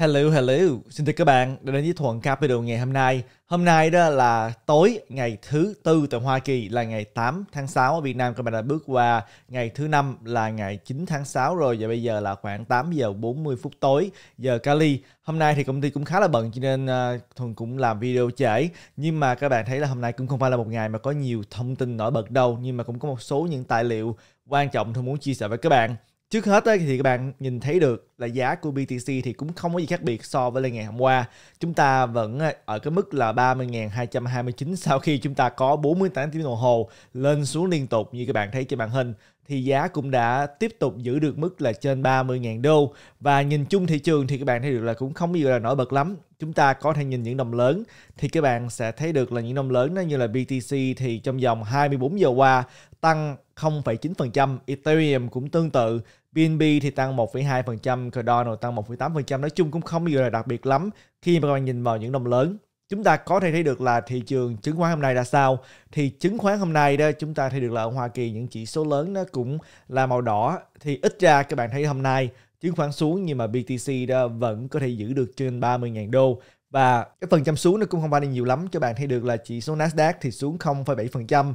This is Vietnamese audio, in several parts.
Hello, hello. Xin chào các bạn đã đến với Thuận Capital ngày hôm nay. Hôm nay đó là tối ngày thứ tư tại Hoa Kỳ là ngày 8 tháng 6 ở Việt Nam các bạn đã bước qua ngày thứ năm là ngày 9 tháng 6 rồi và bây giờ là khoảng 8 giờ 40 phút tối giờ Cali. Hôm nay thì công ty cũng khá là bận cho nên uh, Thuận cũng làm video trễ nhưng mà các bạn thấy là hôm nay cũng không phải là một ngày mà có nhiều thông tin nổi bật đâu nhưng mà cũng có một số những tài liệu quan trọng Thuận muốn chia sẻ với các bạn trước hết thì các bạn nhìn thấy được là giá của BTC thì cũng không có gì khác biệt so với ngày hôm qua. Chúng ta vẫn à, ở cái mức là 30.229 sau khi chúng ta có 48 tiếng đồng hồ lên xuống liên tục như các bạn thấy trên màn hình thì giá cũng đã tiếp tục giữ được mức là trên 30.000 đô và nhìn chung thị trường thì các bạn thấy được là cũng không gì là nổi bật lắm chúng ta có thể nhìn những đồng lớn thì các bạn sẽ thấy được là những đồng lớn nó như là BTC thì trong vòng 24 giờ qua tăng 0,9%, Ethereum cũng tương tự, BNB thì tăng 1,2%, Cardano tăng 1,8%, nói chung cũng không gì là đặc biệt lắm khi mà các bạn nhìn vào những đồng lớn chúng ta có thể thấy được là thị trường chứng khoán hôm nay là sao thì chứng khoán hôm nay đó chúng ta thấy được là ở Hoa Kỳ những chỉ số lớn nó cũng là màu đỏ thì ít ra các bạn thấy hôm nay chứng khoán xuống nhưng mà BTC đó vẫn có thể giữ được trên 30.000 đô và cái phần trăm xuống nó cũng không phải là nhiều lắm cho bạn thấy được là chỉ số Nasdaq thì xuống 0,7%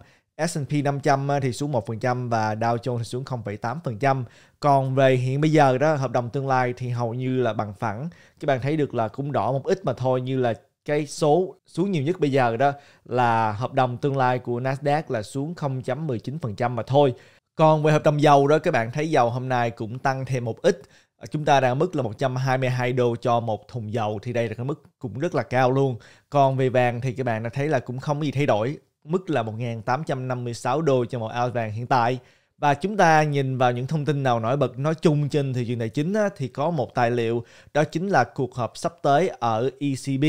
S&P 500 thì xuống 1% và Dow Jones thì xuống 0,8%. Còn về hiện bây giờ đó, hợp đồng tương lai thì hầu như là bằng phẳng. Các bạn thấy được là cũng đỏ một ít mà thôi như là cái số xuống nhiều nhất bây giờ đó là hợp đồng tương lai của Nasdaq là xuống 0.19% mà thôi. Còn về hợp đồng dầu đó các bạn thấy dầu hôm nay cũng tăng thêm một ít. À, chúng ta đang ở mức là 122 đô cho một thùng dầu thì đây là cái mức cũng rất là cao luôn. Còn về vàng thì các bạn đã thấy là cũng không gì thay đổi. Mức là 1.856 đô cho một ounce vàng hiện tại. Và chúng ta nhìn vào những thông tin nào nổi bật nói chung trên thị trường tài chính á, thì có một tài liệu đó chính là cuộc họp sắp tới ở ECB.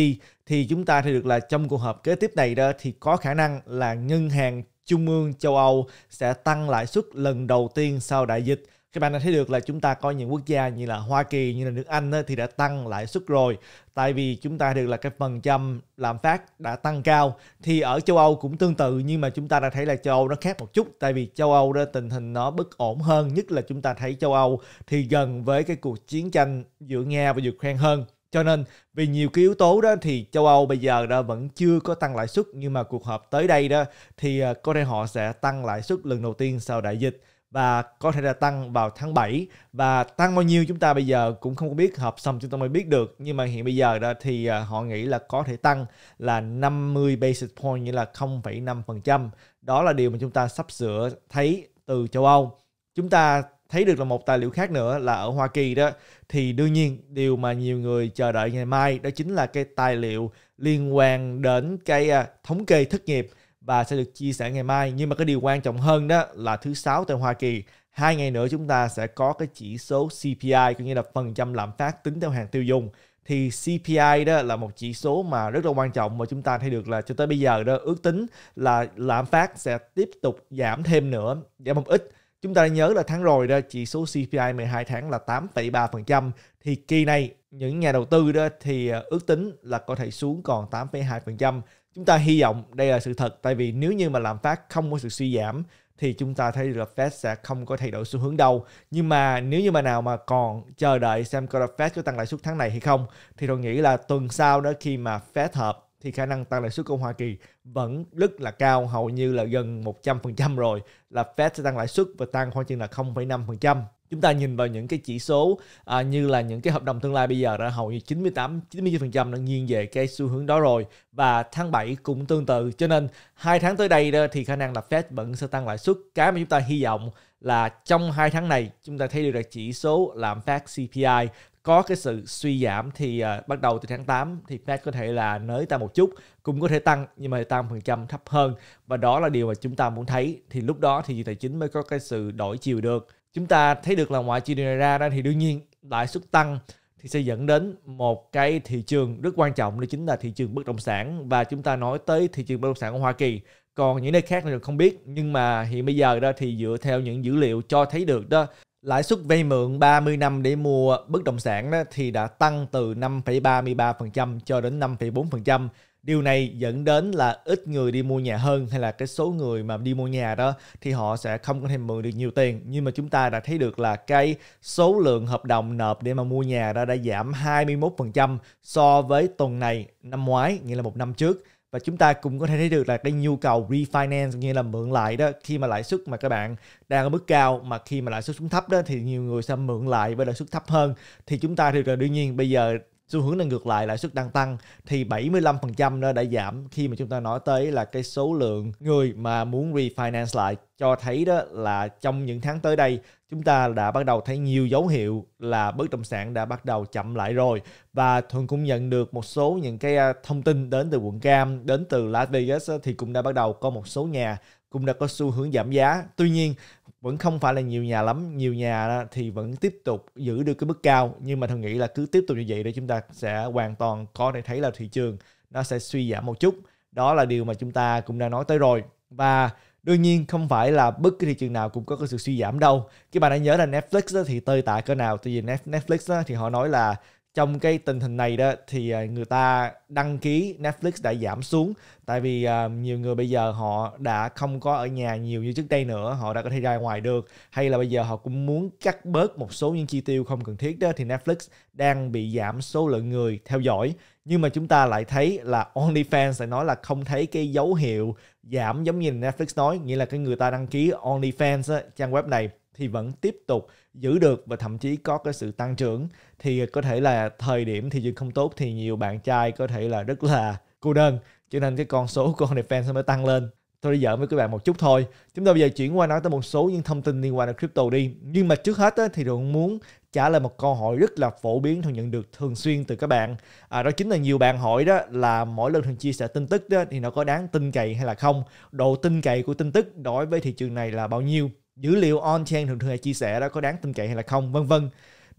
Thì chúng ta thấy được là trong cuộc họp kế tiếp này đó thì có khả năng là ngân hàng Trung ương châu Âu sẽ tăng lãi suất lần đầu tiên sau đại dịch các bạn đã thấy được là chúng ta có những quốc gia như là Hoa Kỳ như là nước Anh thì đã tăng lãi suất rồi tại vì chúng ta được là cái phần trăm lạm phát đã tăng cao thì ở châu Âu cũng tương tự nhưng mà chúng ta đã thấy là châu Âu nó khác một chút tại vì châu Âu đó tình hình nó bất ổn hơn nhất là chúng ta thấy châu Âu thì gần với cái cuộc chiến tranh giữa Nga và Ukraine hơn cho nên vì nhiều cái yếu tố đó thì châu Âu bây giờ đã vẫn chưa có tăng lãi suất nhưng mà cuộc họp tới đây đó thì ờ, có thể họ sẽ tăng lãi suất lần đầu tiên sau đại dịch và có thể là tăng vào tháng 7 và tăng bao nhiêu chúng ta bây giờ cũng không có biết họp xong chúng ta mới biết được nhưng mà hiện bây giờ đó thì à, họ nghĩ là có thể tăng là 50 basis point nghĩa là 0,5% đó là điều mà chúng ta sắp sửa thấy từ châu Âu chúng ta thấy được là một tài liệu khác nữa là ở Hoa Kỳ đó thì đương nhiên điều mà nhiều người chờ đợi ngày mai đó chính là cái tài liệu liên quan đến cái à, thống kê thất nghiệp và sẽ được chia sẻ ngày mai. Nhưng mà cái điều quan trọng hơn đó là thứ sáu tại Hoa Kỳ, hai ngày nữa chúng ta sẽ có cái chỉ số CPI cũng như là phần trăm lạm phát tính theo hàng tiêu dùng thì CPI đó là một chỉ số mà rất là quan trọng mà chúng ta thấy được là cho tới bây giờ đó ước tính là lạm phát sẽ tiếp tục giảm thêm nữa giảm một ít chúng ta nhớ là tháng rồi đó chỉ số CPI 12 tháng là 8,3% thì kỳ này những nhà đầu tư đó thì ờ, ước tính là có thể xuống còn 8,2% chúng ta hy vọng đây là sự thật tại vì nếu như mà lạm phát không có sự suy giảm thì chúng ta thấy là Fed sẽ không có thay đổi xu hướng đâu. Nhưng mà nếu như mà nào mà còn chờ đợi xem coi là Fed có tăng lãi suất tháng này hay không thì tôi nghĩ là tuần sau đó khi mà Fed hợp thì khả năng tăng lãi suất của Hoa Kỳ vẫn rất là cao, hầu như là gần 100% rồi là Fed sẽ tăng lãi suất và tăng khoảng chừng là 0,5% chúng ta nhìn vào những cái chỉ số à, như là những cái hợp đồng tương lai bây giờ đã hầu như 98 99% nó nghiêng về cái xu hướng đó rồi và tháng 7 cũng tương tự cho nên hai tháng tới đây đó thì khả năng là Fed vẫn sẽ tăng lãi suất cái mà chúng ta hy vọng là trong hai tháng này chúng ta thấy được là chỉ số lạm phát CPI có cái sự suy giảm thì à, bắt đầu từ tháng 8 thì Fed có thể là nới ta một chút cũng có thể tăng nhưng mà tăng phần trăm thấp hơn và đó là điều mà chúng ta muốn thấy thì lúc đó thì tài chính mới có cái sự đổi chiều được chúng ta thấy được là ngoại trừ điều này ra đó thì đương nhiên lãi suất tăng thì sẽ dẫn đến một cái thị trường rất quan trọng đó chính là thị trường bất động sản và chúng ta nói tới thị trường bất động sản của Hoa Kỳ còn những nơi khác thì không biết nhưng mà hiện bây giờ đó thì dựa theo những dữ liệu cho thấy được đó lãi suất vay mượn 30 năm để mua bất động sản đó thì đã tăng từ 5,33% cho đến 5,4% Điều này dẫn đến là ít người đi mua nhà hơn hay là cái số người mà đi mua nhà đó thì họ sẽ không có thể mượn được nhiều tiền. Nhưng mà chúng ta đã thấy được là cái số lượng hợp đồng nộp để mà mua nhà đó đã giảm 21% so với tuần này năm ngoái, nghĩa là một năm trước và chúng ta cũng có thể thấy được là cái nhu cầu refinance như là mượn lại đó khi mà lãi suất mà các bạn đang ở mức cao mà khi mà lãi suất xuống thấp đó thì nhiều người sẽ mượn lại với lãi suất thấp hơn thì chúng ta thì là đương nhiên bây giờ xu hướng là ngược lại lãi suất đang tăng thì 75% nó đã giảm khi mà chúng ta nói tới là cái số lượng người mà muốn refinance lại cho thấy đó là trong những tháng tới đây chúng ta đã bắt đầu thấy nhiều dấu hiệu là bất động sản đã bắt đầu chậm lại rồi và thường cũng nhận được một số những cái à, thông tin đến từ quận cam đến từ Las Vegas thì cũng đã bắt đầu có một số nhà cũng đã có xu hướng giảm giá. Tuy nhiên vẫn không phải là nhiều nhà lắm, nhiều nhà thì vẫn tiếp tục giữ được cái mức cao nhưng mà thằng nghĩ là cứ tiếp tục như vậy để chúng ta sẽ hoàn toàn có thể thấy là thị trường nó sẽ suy giảm một chút. Đó là điều mà chúng ta cũng đã nói tới rồi. Và đương nhiên không phải là bất cứ thị trường nào cũng có cái sự suy giảm đâu các bạn đã nhớ là Netflix thì tơi tạ cỡ nào tại vì Netflix thì họ nói là trong cái tình hình này đó thì à, người ta đăng ký Netflix đã giảm xuống tại vì à, nhiều người bây giờ họ đã không có ở nhà nhiều như trước đây nữa họ đã có thể ra ngoài được hay là bây giờ họ cũng muốn cắt bớt một số những chi tiêu không cần thiết đó thì Netflix đang bị giảm số lượng người theo dõi nhưng mà chúng ta lại thấy là OnlyFans lại nói là không thấy cái dấu hiệu giảm giống như Netflix nói nghĩa là cái người ta đăng ký OnlyFans trang web này thì vẫn tiếp tục giữ được và thậm chí có cái sự tăng trưởng thì có thể là thời điểm thị trường không tốt thì nhiều bạn trai có thể là rất là cô đơn cho nên cái con số của OnlyFans mới tăng lên tôi đi giỡn với các bạn một chút thôi chúng ta bây giờ chuyển qua nói tới một số những thông tin liên quan đến crypto đi nhưng mà trước hết thì tôi muốn trả lời một câu hỏi rất là phổ biến thường nhận được thường xuyên từ các bạn à, đó chính là nhiều bạn hỏi đó là mỗi lần thường chia sẻ tin tức đó thì nó có đáng tin cậy hay là không độ tin cậy của tin tức đối với thị trường này là bao nhiêu dữ liệu on chain thường thường hay chia sẻ đó có đáng tin cậy hay là không vân vân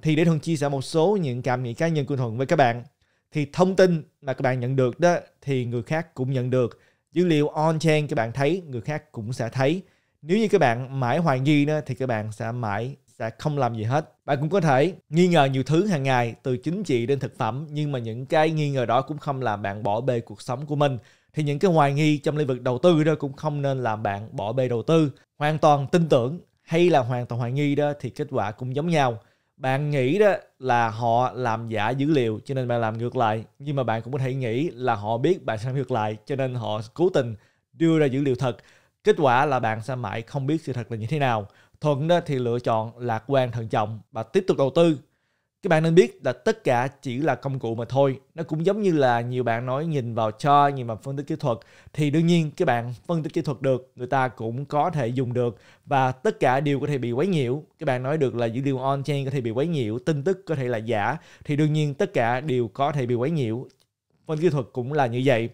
thì để thuận chia sẻ một số những cảm nghĩ cá nhân của thuận với các bạn thì thông tin mà các bạn nhận được đó thì người khác cũng nhận được dữ liệu on chain các bạn thấy người khác cũng sẽ thấy nếu như các bạn mãi hoài nghi đó thì các bạn sẽ mãi sẽ không làm gì hết bạn cũng có thể nghi ngờ nhiều thứ hàng ngày từ chính trị đến thực phẩm nhưng mà những cái nghi ngờ đó cũng không làm bạn bỏ bê cuộc sống của mình thì những cái hoài nghi trong lĩnh vực đầu tư đó cũng không nên làm bạn bỏ bê đầu tư hoàn toàn tin tưởng hay là hoàn toàn hoài nghi đó thì kết quả cũng giống nhau bạn nghĩ đó là họ làm giả dữ liệu cho nên bạn làm ngược lại nhưng mà bạn cũng có thể nghĩ là họ biết bạn sẽ làm ngược lại cho nên họ cố tình đưa ra dữ liệu thật kết quả là bạn sẽ mãi không biết sự thật là như thế nào thuận đó thì lựa chọn lạc quan thận trọng và tiếp tục đầu tư các bạn nên biết là tất cả chỉ là công cụ mà thôi nó cũng giống như là nhiều bạn nói nhìn vào cho nhìn vào phân tích kỹ thuật thì đương nhiên các bạn phân tích kỹ thuật được người ta cũng có thể dùng được và tất cả đều có thể bị quấy nhiễu các bạn nói được là dữ liệu on chain có thể bị quấy nhiễu tin tức có thể là giả thì đương nhiên tất cả đều có thể bị quấy nhiễu phân tích kỹ thuật cũng là như vậy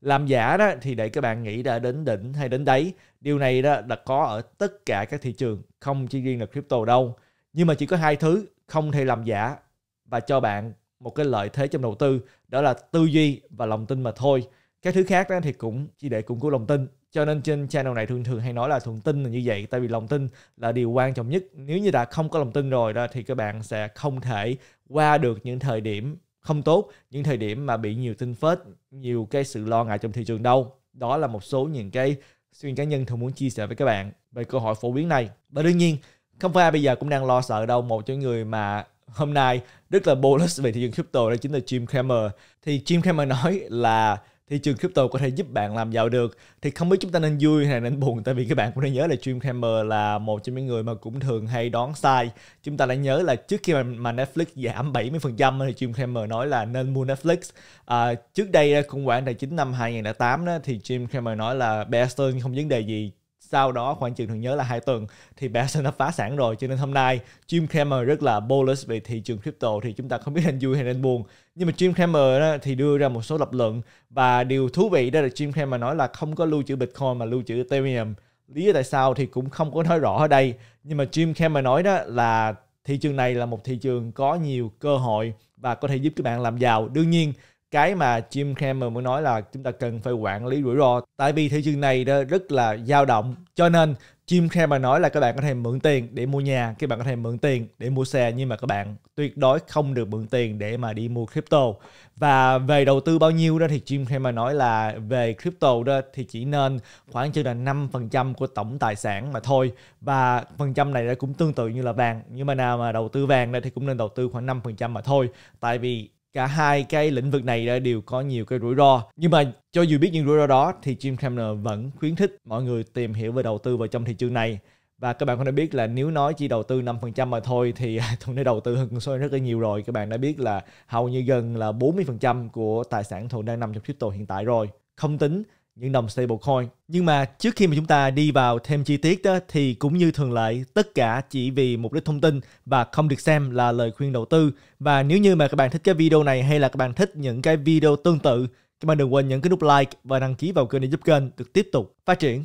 làm giả đó thì để các bạn nghĩ đã đến đỉnh hay đến đáy điều này đó là có ở tất cả các thị trường không chỉ riêng là crypto đâu nhưng mà chỉ có hai thứ không thể làm giả và cho bạn một cái lợi thế trong đầu tư đó là tư duy và lòng tin mà thôi các thứ khác đó thì cũng chỉ để củng cố lòng tin cho nên trên channel này thường thường hay nói là thuận tin là như vậy tại vì lòng tin là điều quan trọng nhất nếu như đã không có lòng tin rồi đó thì các bạn sẽ không thể qua được những thời điểm không tốt những thời điểm mà bị nhiều tin phết nhiều cái sự lo ngại trong thị trường đâu đó là một số những cái suy nghĩ cá nhân thường muốn chia sẻ với các bạn về câu hỏi phổ biến này và đương nhiên không phải ai bây giờ cũng đang lo sợ đâu một trong người mà hôm nay rất là bullish về thị trường crypto đó chính là Jim Cramer thì Jim Cramer nói là thị trường crypto có thể giúp bạn làm giàu được thì không biết chúng ta nên vui hay nên buồn tại vì các bạn cũng nên nhớ là Jim Cramer là một trong những người mà cũng thường hay đoán sai chúng ta đã nhớ là trước khi mà Netflix giảm 70% thì Jim Cramer nói là nên mua Netflix à, trước đây khủng hoảng tài chính năm 2008 đó, thì Jim Cramer nói là bear không vấn đề gì sau đó khoảng chừng thường nhớ là hai tuần thì Batson đã phá sản rồi cho nên hôm nay Jim Cramer rất là bullish về thị trường crypto thì chúng ta không biết nên vui hay nên buồn nhưng mà Jim Cramer thì đưa ra một số lập luận và điều thú vị đó là Jim Cramer nói là không có lưu trữ Bitcoin mà lưu trữ Ethereum lý do tại sao thì cũng không có nói rõ ở đây nhưng mà Jim Cramer nói đó là thị trường này là một thị trường có nhiều cơ hội và có thể giúp các bạn làm giàu đương nhiên cái mà Jim Cramer muốn nói là chúng ta cần phải quản lý rủi ro tại vì thị trường này rất là dao động cho nên Jim Cramer nói là các bạn có thể mượn tiền để mua nhà các bạn có thể mượn tiền để mua xe nhưng mà các bạn tuyệt đối không được mượn tiền để mà đi mua crypto và về đầu tư bao nhiêu đó thì Jim Cramer nói là về crypto đó thì chỉ nên khoảng chừng là 5% của tổng tài sản mà thôi và phần trăm này cũng tương tự như là vàng nhưng mà nào mà đầu tư vàng thì cũng nên đầu tư khoảng 5% mà thôi tại vì cả hai cái lĩnh vực này đều có nhiều cái rủi ro nhưng mà cho dù biết những rủi ro đó thì Jim Cramer vẫn khuyến khích mọi người tìm hiểu về đầu tư vào trong thị trường này và các bạn cũng đã biết là nếu nói chỉ đầu tư 5% mà thôi thì Thuận đã đầu tư hơn con số rất là nhiều rồi. Các bạn đã biết là hầu như gần là 40% của tài sản Thuận đang nằm trong crypto hiện tại rồi. Không tính những đồng stablecoin. Nhưng mà trước khi mà chúng ta đi vào thêm chi tiết đó, thì cũng như thường lệ tất cả chỉ vì mục đích thông tin và không được xem là lời khuyên đầu tư. Và nếu như mà các bạn thích cái video này hay là các bạn thích những cái video tương tự, các bạn đừng quên nhấn cái nút like và đăng ký vào kênh để giúp kênh được tiếp tục phát triển.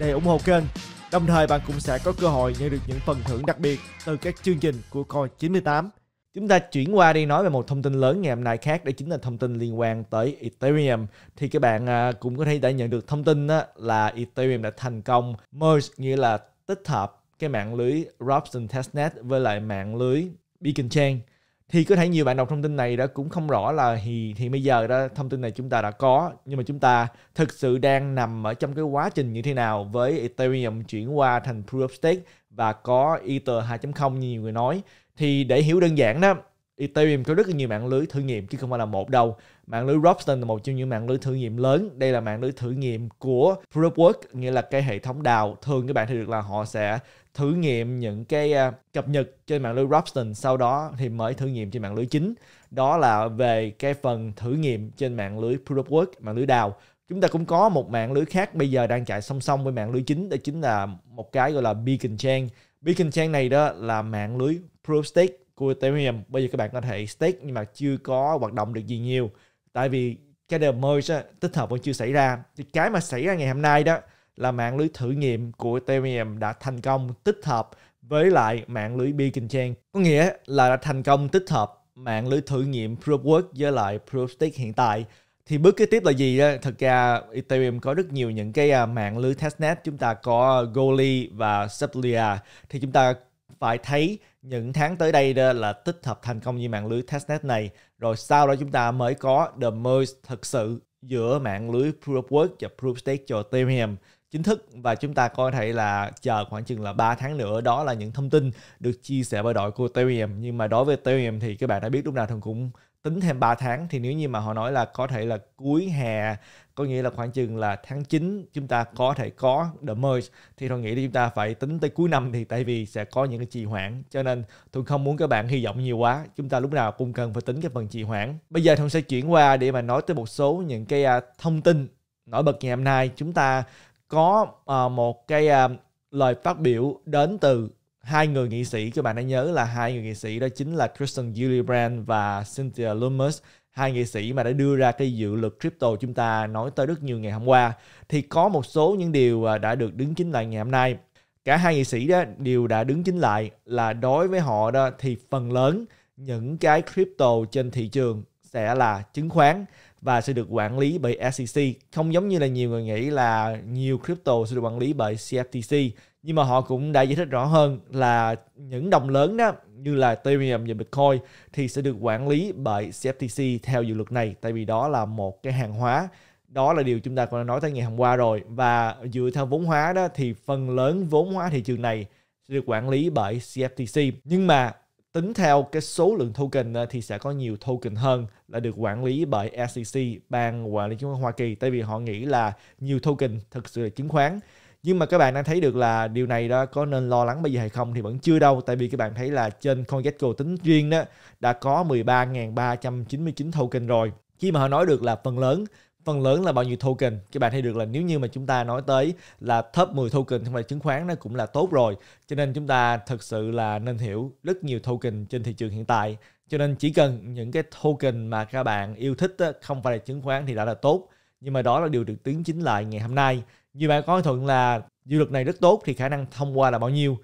để ủng hộ kênh. Đồng thời bạn cũng sẽ có cơ hội nhận được những phần thưởng đặc biệt từ các chương trình của Coi 98. Chúng ta chuyển qua đi nói về một thông tin lớn ngày hôm nay khác đó chính là thông tin liên quan tới Ethereum. Thì các bạn à, cũng có thể đã nhận được thông tin là Ethereum đã thành công merge nghĩa là tích hợp cái mạng lưới Robson Testnet với lại mạng lưới Beacon Chain thì có thể nhiều bạn đọc thông tin này đã cũng không rõ là thì thì bây giờ đó thông tin này chúng ta đã có nhưng mà chúng ta thực sự đang nằm ở trong cái quá trình như thế nào với Ethereum chuyển qua thành Proof of Stake và có Ether 2.0 như nhiều người nói thì để hiểu đơn giản đó Ethereum có rất là nhiều mạng lưới thử nghiệm chứ không phải là một đâu. Mạng lưới Robson là một trong những mạng lưới thử nghiệm lớn. Đây là mạng lưới thử nghiệm của Proof Work, nghĩa là cái hệ thống đào. Thường các bạn thì được là họ sẽ thử nghiệm những cái à, cập nhật trên mạng lưới Robston sau đó thì mới thử nghiệm trên mạng lưới chính đó là về cái phần thử nghiệm trên mạng lưới Proofwork mạng lưới đào chúng ta cũng có một mạng lưới khác bây giờ đang chạy song song với mạng lưới chính đó chính là một cái gọi là Beacon Chain Beacon Chain này đó là mạng lưới Proof Stake của Ethereum bây giờ các bạn có thể stake nhưng mà chưa có hoạt động được gì nhiều tại vì cái đợt merge á, tích hợp vẫn chưa xảy ra thì cái mà xảy ra ngày hôm nay đó là mạng lưới thử nghiệm của Ethereum đã thành công tích hợp với lại mạng lưới Beacon Chain. Có nghĩa là đã thành công tích hợp mạng lưới thử nghiệm Proof Work với lại Proof Stake hiện tại. Thì bước kế tiếp là gì? Thật ra Ethereum có rất nhiều những cái à, mạng lưới testnet. Chúng ta có Goli và Sublia. Thì chúng ta phải thấy những tháng tới đây đó là tích hợp thành công như mạng lưới testnet này. Rồi sau đó chúng ta mới có The Merge thực sự giữa mạng lưới Proof Work và Proof Stake cho Ethereum chính thức và chúng ta coi thể là chờ khoảng chừng là 3 tháng nữa đó là những thông tin được chia sẻ bởi đội của Ethereum nhưng mà đối với Ethereum thì các bạn đã biết lúc nào thường cũng tính thêm 3 tháng thì nếu như mà họ nói là có thể là cuối hè có nghĩa là khoảng chừng là tháng 9 chúng ta có thể có the merge thì tôi nghĩ là chúng ta phải tính tới cuối năm thì tại vì sẽ có những cái trì hoãn cho nên tôi không muốn các bạn hy vọng nhiều quá chúng ta lúc nào cũng cần phải tính cái phần trì hoãn bây giờ tôi sẽ chuyển qua để mà nói tới một số những cái à, thông tin nổi bật ngày hôm nay chúng ta có uh, một cái uh, lời phát biểu đến từ hai người nghị sĩ các bạn đã nhớ là hai người nghị sĩ đó chính là Kristen Gillibrand và Cynthia Loomis, hai nghị sĩ mà đã đưa ra cái dự luật crypto chúng ta nói tới rất nhiều ngày hôm qua thì có một số những điều ờ, đã được đứng chính lại ngày hôm nay cả hai nghị sĩ đó đều đã đứng chính lại là đối với họ đó thì phần lớn những cái crypto trên thị trường sẽ là chứng khoán và sẽ được quản lý bởi SEC. Không giống như là nhiều người nghĩ là nhiều crypto sẽ được quản lý bởi CFTC, nhưng mà họ cũng đã giải thích rõ hơn là những đồng lớn đó như là Ethereum và Bitcoin thì sẽ được quản lý bởi CFTC theo dự luật này tại vì đó là một cái hàng hóa đó là điều chúng ta còn nói tới ngày hôm qua rồi và dựa theo vốn hóa đó thì phần lớn vốn hóa thị trường này sẽ được quản lý bởi CFTC nhưng mà tính theo cái số lượng token ờ, thì sẽ có nhiều token hơn là được quản lý bởi SEC, ban quản lý chứng khoán Hoa Kỳ tại vì họ nghĩ là nhiều token thực sự là chứng khoán. Nhưng mà các bạn đang thấy được là điều này đó có nên lo lắng bây giờ hay không thì vẫn chưa đâu tại vì các bạn thấy là trên CoinGecko tính riêng đó đã có 13.399 token rồi. Khi mà họ nói được là phần lớn phần lớn là bao nhiêu token các bạn thấy được là nếu như mà chúng ta nói tới là top 10 token trong thị chứng khoán nó cũng là tốt rồi cho nên chúng ta thực sự là nên hiểu rất nhiều token trên thị trường hiện tại cho nên chỉ cần những cái token mà các bạn yêu thích á, không phải là chứng khoán thì đã là tốt nhưng mà đó là điều được tiến chính lại ngày hôm nay như bạn có thuận là dự luật này rất tốt thì khả năng thông qua là bao nhiêu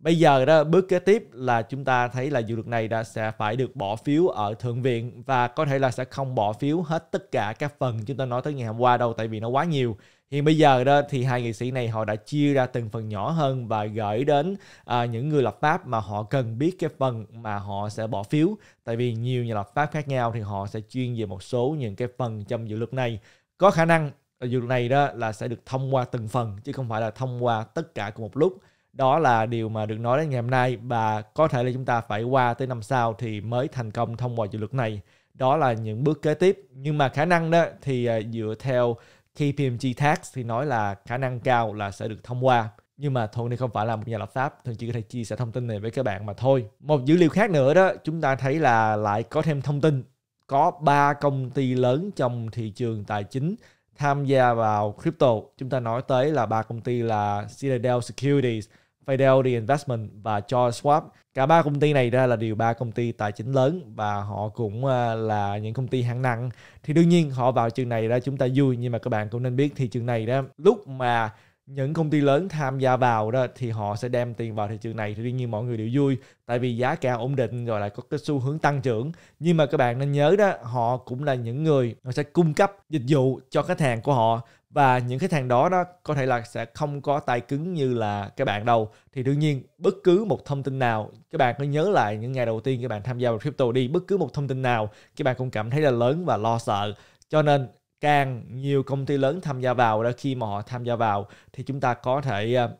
Bây giờ đó bước kế tiếp là chúng ta thấy là dự luật này đã sẽ phải được bỏ phiếu ở thượng viện và có thể là sẽ không bỏ phiếu hết tất cả các phần chúng ta nói tới ngày hôm qua đâu tại vì nó quá nhiều. Hiện bây giờ đó thì hai nghị sĩ này họ đã chia ra từng phần nhỏ hơn và gửi đến à, những người lập pháp mà họ cần biết cái phần mà họ sẽ bỏ phiếu. Tại vì nhiều nhà lập pháp khác nhau thì họ sẽ chuyên về một số những cái phần trong dự luật này. Có khả năng dự luật này đó là sẽ được thông qua từng phần chứ không phải là thông qua tất cả cùng một lúc đó là điều mà được nói đến ngày hôm nay và có thể là chúng ta phải qua tới năm sau thì mới thành công thông qua dự luật này đó là những bước kế tiếp nhưng mà khả năng đó thì à, dựa theo KPMG Tax thì nói là khả năng cao là sẽ được thông qua nhưng mà Thuận thì không phải là một nhà lập pháp Thuận chỉ có thể chia sẻ thông tin này với các bạn mà thôi một dữ liệu khác nữa đó chúng ta thấy là lại có thêm thông tin có ba công ty lớn trong thị trường tài chính tham gia vào crypto chúng ta nói tới là ba công ty là Citadel Securities Fidelity Investment và Charles Schwab. Cả ba công ty này ra là đều ba công ty tài chính lớn và họ cũng ờ, là những công ty hạng nặng. Thì đương nhiên họ vào trường này ra chúng ta vui nhưng mà các bạn cũng nên biết thị trường này đó lúc mà những công ty lớn tham gia vào đó thì họ sẽ đem tiền vào thị trường này thì đương nhiên mọi người đều vui tại vì giá cả ổn định rồi lại có cái xu hướng tăng trưởng nhưng mà các bạn nên nhớ đó họ cũng là những người họ sẽ cung cấp dịch vụ cho khách hàng của họ và những khách hàng đó đó có thể là sẽ không có tay cứng như là các bạn đâu thì đương nhiên bất cứ một thông tin nào các bạn có nhớ lại những ngày đầu tiên các bạn tham gia vào crypto đi bất cứ một thông tin nào các bạn cũng cảm thấy là lớn và lo sợ cho nên càng nhiều công ty lớn tham gia vào đó khi mà họ tham gia vào thì chúng ta có thể ờ,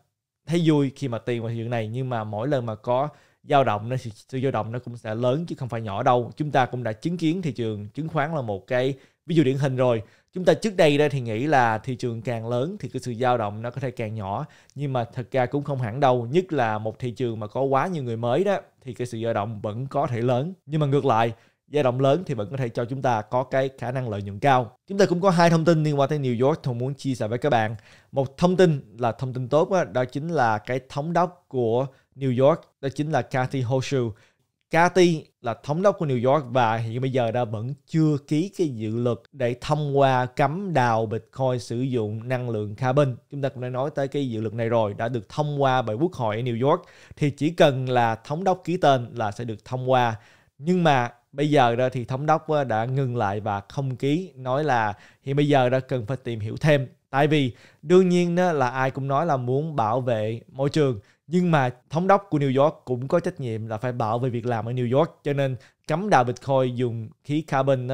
thấy vui khi mà tiền vào chuyện này nhưng mà mỗi lần mà có dao động nó sự dao động nó cũng sẽ lớn chứ không phải nhỏ đâu chúng ta cũng đã chứng kiến thị trường chứng khoán là một cái ví dụ điển hình rồi chúng ta trước đây đây thì nghĩ là thị trường càng lớn thì cái sự dao động nó có thể càng nhỏ nhưng mà thật ra cũng không hẳn đâu nhất là một thị trường mà có quá nhiều người mới đó thì cái sự dao động vẫn có thể lớn nhưng mà ngược lại dao động lớn thì vẫn có thể cho chúng ta có cái khả năng lợi nhuận cao. Chúng ta cũng có hai thông tin liên quan tới New York tôi muốn chia sẻ với các bạn. Một thông tin là thông tin tốt đó, đó chính là cái thống đốc của New York, đó chính là Kathy Hochul Cathy là thống đốc của New York và hiện bây giờ đã vẫn chưa ký cái dự luật để thông qua cấm đào Bitcoin sử dụng năng lượng carbon. Chúng ta cũng đã nói tới cái dự luật này rồi, đã được thông qua bởi Quốc hội ở New York thì chỉ cần là thống đốc ký tên là sẽ được thông qua. Nhưng mà bây giờ đó thì thống đốc đã ngừng lại và không ký nói là hiện bây giờ đã cần phải tìm hiểu thêm tại vì đương nhiên đó là ai cũng nói là muốn bảo vệ môi trường nhưng mà thống đốc của New York cũng có trách nhiệm là phải bảo vệ việc làm ở New York cho nên cấm đào Bitcoin dùng khí carbon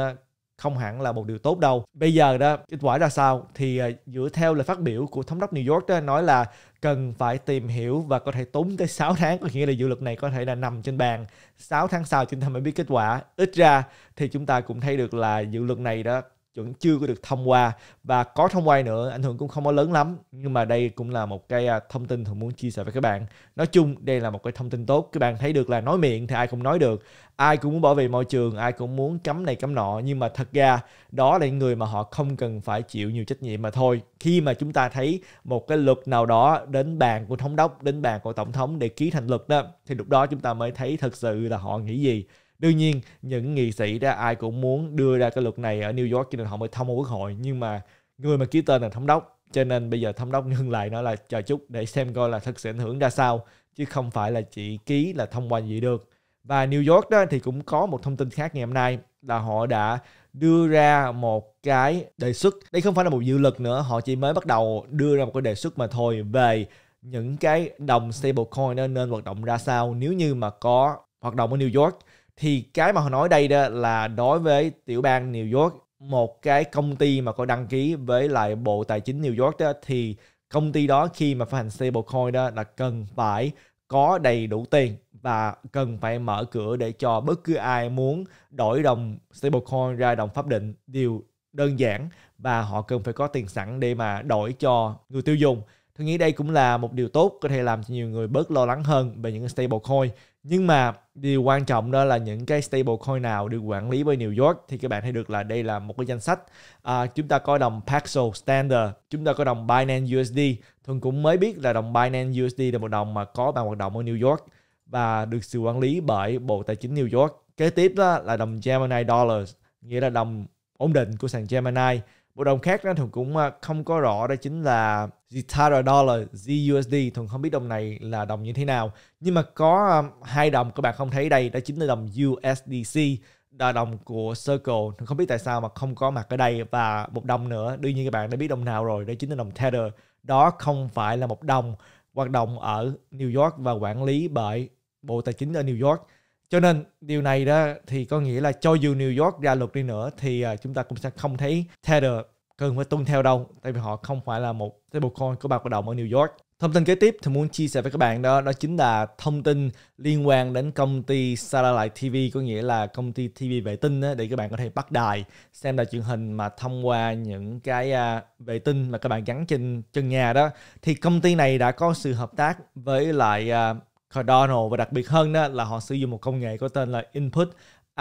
không hẳn là một điều tốt đâu. Bây giờ đó, kết quả ra sao? Thì à, dựa theo lời phát biểu của thống đốc New York đó nói là cần phải tìm hiểu và có thể tốn tới 6 tháng, có nghĩa là dự luật này có thể là nằm trên bàn 6 tháng sau chúng ta mới biết kết quả. Ít ra thì chúng ta cũng thấy được là dự luật này đó vẫn chưa có được thông qua và có thông qua nữa ảnh hưởng cũng không có lớn lắm nhưng mà đây cũng là một cái à, thông tin thường muốn chia sẻ với các bạn nói chung đây là một cái thông tin tốt các bạn thấy được là nói miệng thì ai cũng nói được ai cũng muốn bảo vệ môi trường ai cũng muốn cấm này cấm nọ nhưng mà thật ra đó là những người mà họ không cần phải chịu nhiều trách nhiệm mà thôi khi mà chúng ta thấy một cái luật nào đó đến bàn của thống đốc đến bàn của tổng thống để ký thành luật đó thì lúc đó chúng ta mới thấy thật sự là họ nghĩ gì đương nhiên những nghị sĩ đó ai cũng muốn đưa ra cái luật này ở New York cho nên họ mới thông qua quốc hội nhưng mà người mà ký tên là thống đốc cho nên bây giờ thống đốc ngưng lại nói là chờ chút để xem coi là thật sự ảnh hưởng ra sao chứ không phải là chỉ ký là thông qua gì được và New York đó thì cũng có một thông tin khác ngày hôm nay là họ đã đưa ra một cái đề xuất đây không phải là một dự luật nữa họ chỉ mới bắt đầu đưa ra một cái đề xuất mà thôi về những cái đồng stablecoin nên hoạt động ra sao nếu như mà có hoạt động ở New York thì cái mà họ nói đây đó là đối với tiểu bang New York một cái công ty mà có đăng ký với lại bộ tài chính New York đó thì công ty đó khi mà phát hành stablecoin đó là cần phải có đầy đủ tiền và cần phải mở cửa để cho bất cứ ai muốn đổi đồng stablecoin ra đồng pháp định đều đơn giản và họ cần phải có tiền sẵn để mà đổi cho người tiêu dùng. Tôi nghĩ đây cũng là một điều tốt có thể làm cho nhiều người bớt lo lắng hơn về những stablecoin nhưng mà điều quan trọng đó là những cái stablecoin nào được quản lý bởi New York thì các bạn thấy được là đây là một cái danh sách à, chúng ta có đồng Paxos Standard chúng ta có đồng Binance USD thường cũng mới biết là đồng Binance USD là một đồng mà có bàn hoạt động ở New York và được sự quản lý bởi Bộ Tài chính New York kế tiếp đó là đồng Gemini Dollars nghĩa là đồng ổn định của sàn Gemini Bộ đồng khác đó thường cũng ờ, không có rõ đó chính là Ztara Dollar, ZUSD. Thường không biết đồng này là đồng như thế nào. Nhưng mà có ờ, hai đồng các bạn không thấy đây, đó chính là đồng USDC đà đồng của Circle Tôi không biết tại sao mà không có mặt ở đây và một đồng nữa đương nhiên các bạn đã biết đồng nào rồi đó chính là đồng Tether đó không phải là một đồng hoạt động ở New York và quản lý bởi Bộ Tài chính ở New York cho nên điều này đó thì có nghĩa là cho dù New York ra luật đi nữa thì à, chúng ta cũng sẽ không thấy Tether cần phải tuân theo đâu tại vì họ không phải là một stablecoin của bạc cộng đồng ở New York Thông tin kế tiếp thì muốn chia sẻ với các bạn đó đó chính là thông tin liên quan đến công ty Satellite TV có nghĩa là công ty TV vệ tinh đó, để các bạn có thể bắt đài xem đài truyền hình mà thông qua những cái à, vệ tinh mà các bạn gắn trên chân nhà đó thì công ty này đã có sự hợp tác với lại à, Cardano và đặc biệt hơn đó là họ sử dụng một công nghệ có tên là Input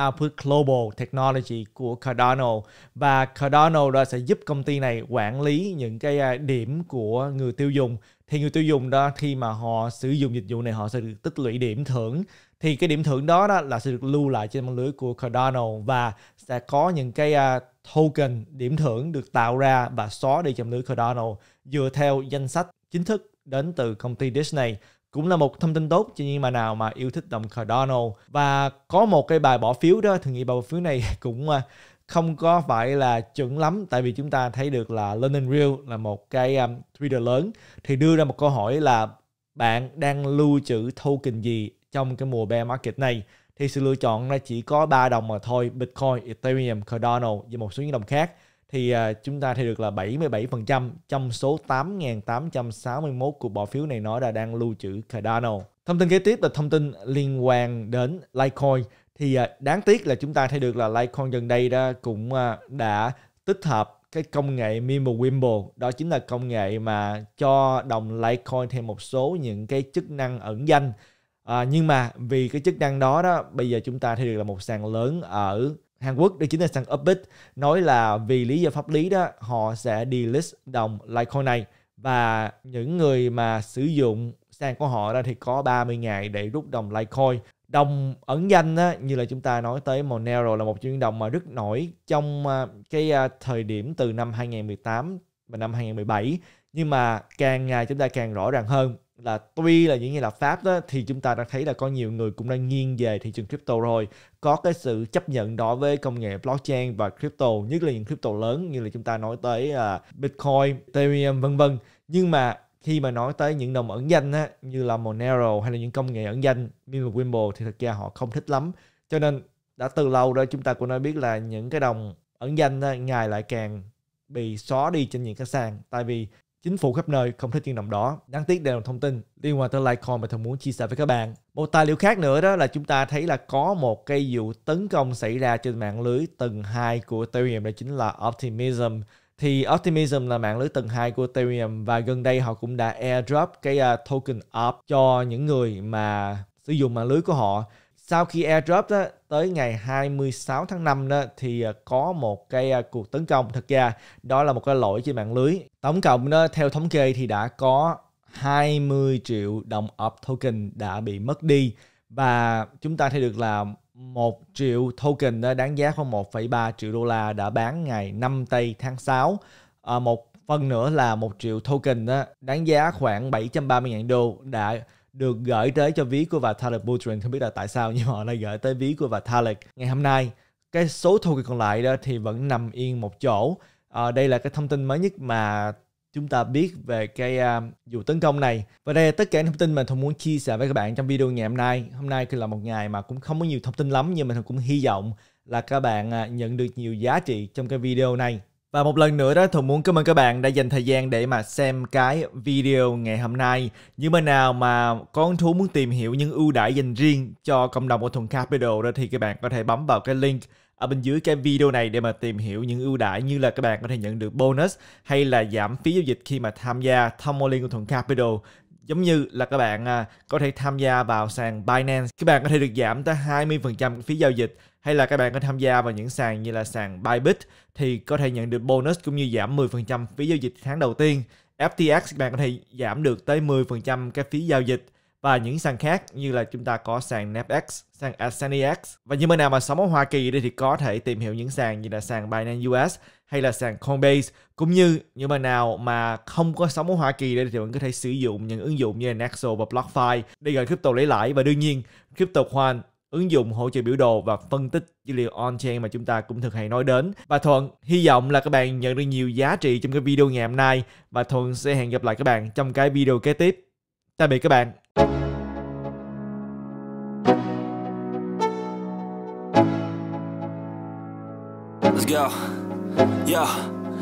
Output Global Technology của Cardano và Cardano đó sẽ giúp công ty này quản lý những cái à, điểm của người tiêu dùng thì người tiêu dùng đó khi mà họ sử dụng dịch vụ này họ sẽ được tích lũy điểm thưởng thì cái điểm thưởng đó, đó là sẽ được lưu lại trên mạng lưới của Cardano và sẽ có những cái uh, token điểm thưởng được tạo ra và xóa đi trong lưới Cardano dựa theo danh sách chính thức đến từ công ty Disney cũng là một thông tin tốt cho những mà nào mà yêu thích đồng Cardano và có một cái bài bỏ phiếu đó thì nghĩ bài bỏ phiếu này cũng à, không có phải là chuẩn lắm tại vì chúng ta thấy được là London Real là một cái um, à, trader lớn thì đưa ra một câu hỏi là bạn đang lưu trữ token gì trong cái mùa bear market này thì sự lựa chọn là chỉ có ba đồng mà thôi Bitcoin, Ethereum, Cardano và một số những đồng khác thì uh, chúng ta thấy được là 77% trong số 8.861 cuộc bỏ phiếu này nói là đang lưu trữ Cardano. Thông tin kế tiếp là thông tin liên quan đến Litecoin. Thì uh, đáng tiếc là chúng ta thấy được là Litecoin gần đây đó cũng uh, đã tích hợp cái công nghệ Mimblewimble đó chính là công nghệ mà cho đồng Litecoin thêm một số những cái chức năng ẩn danh à, nhưng mà vì cái chức năng đó đó bây giờ chúng ta thấy được là một sàn lớn ở Hàn Quốc được chính là sàn Upbit nói là vì lý do pháp lý đó họ sẽ delist đồng Litecoin này và những người mà sử dụng sàn của họ ra thì có 30 ngày để rút đồng Litecoin đồng ẩn danh á, như là chúng ta nói tới Monero là một chuyên đồng mà rất nổi trong à, cái à, thời điểm từ năm 2018 và năm 2017 nhưng mà càng ngày chúng ta càng rõ ràng hơn là tuy là những như là Pháp đó thì chúng ta đã thấy là có nhiều người cũng đang nghiêng về thị trường crypto rồi có cái sự chấp nhận đó với công nghệ blockchain và crypto nhất là những crypto lớn như là chúng ta nói tới uh, Bitcoin, Ethereum vân vân nhưng mà khi mà nói tới những đồng ẩn danh á, như là Monero hay là những công nghệ ẩn danh như là Wimble thì thật ra họ không thích lắm cho nên đã từ lâu rồi chúng ta cũng đã biết là những cái đồng ẩn danh á, ngày lại càng bị xóa đi trên những cái sàn tại vì Chính phủ khắp nơi không thích những động đó. Đáng tiếc đây là thông tin liên quan tới Litecoin mà tôi muốn chia sẻ với các bạn. Một tài liệu khác nữa đó là chúng ta thấy là có một cây vụ tấn công xảy ra trên mạng lưới tầng 2 của Ethereum đó chính là Optimism thì Optimism là mạng lưới tầng 2 của Ethereum và gần đây họ cũng đã airdrop cái à, token up cho những người mà sử dụng mạng lưới của họ sau khi airdrop đó, tới ngày 26 tháng 5 đó, thì à, có một cái à, cuộc tấn công thực ra đó là một cái lỗi trên mạng lưới tổng cộng đó, theo thống kê thì đã có 20 triệu đồng up token đã bị mất đi và chúng ta thấy được là một triệu token đáng giá khoảng 1,3 triệu đô la đã bán ngày 5 tây tháng 6 à, một phần nữa là một triệu token đáng giá khoảng 730.000 đô đã được gửi tới cho ví của Vitalik Buterin không biết là tại sao nhưng họ lại gửi tới ví của Vitalik ngày hôm nay cái số token còn lại đó thì vẫn nằm yên một chỗ à, đây là cái thông tin mới nhất mà chúng ta biết về cái uh, vụ tấn công này và đây là tất cả những thông tin mà thông muốn chia sẻ với các bạn trong video ngày hôm nay hôm nay là một ngày mà cũng không có nhiều thông tin lắm nhưng mà cũng hy vọng là các bạn uh, nhận được nhiều giá trị trong cái video này và một lần nữa đó Thuận muốn cảm ơn các bạn đã dành thời gian để mà xem cái video ngày hôm nay. nhưng bên nào mà con thú muốn tìm hiểu những ưu đãi dành riêng cho cộng đồng của Thuận Capital đó thì các bạn có thể bấm vào cái link ở bên dưới cái video này để mà tìm hiểu những ưu đãi như là các bạn có thể nhận được bonus hay là giảm phí giao dịch khi mà tham gia thông liên của Thuận Capital giống như là các bạn à, có thể tham gia vào sàn Binance các bạn có thể được giảm tới 20% phí giao dịch hay là các bạn có tham gia vào những sàn như là sàn Bybit thì có thể nhận được bonus cũng như giảm 10% phí giao dịch tháng đầu tiên. FTX các bạn có thể giảm được tới 10% cái phí giao dịch và những sàn khác như là chúng ta có sàn NAPX, e sàn AsaniX e và những bên nào mà sống ở Hoa Kỳ đây thì có thể tìm hiểu những sàn như là sàn Binance US hay là sàn Coinbase cũng như những bạn nào mà không có sống ở Hoa Kỳ đây thì bạn có thể sử dụng những ứng dụng như là Nexo và BlockFi để gửi crypto lấy lãi và đương nhiên crypto khoan ứng dụng hỗ trợ biểu đồ và phân tích dữ liệu on-chain mà chúng ta cũng thường hay nói đến. Và Thuận hy vọng là các bạn nhận được nhiều giá trị trong cái video ngày hôm nay và Thuận sẽ hẹn gặp lại các bạn trong cái video kế tiếp. Tạm biệt các bạn. Let's go. Yeah.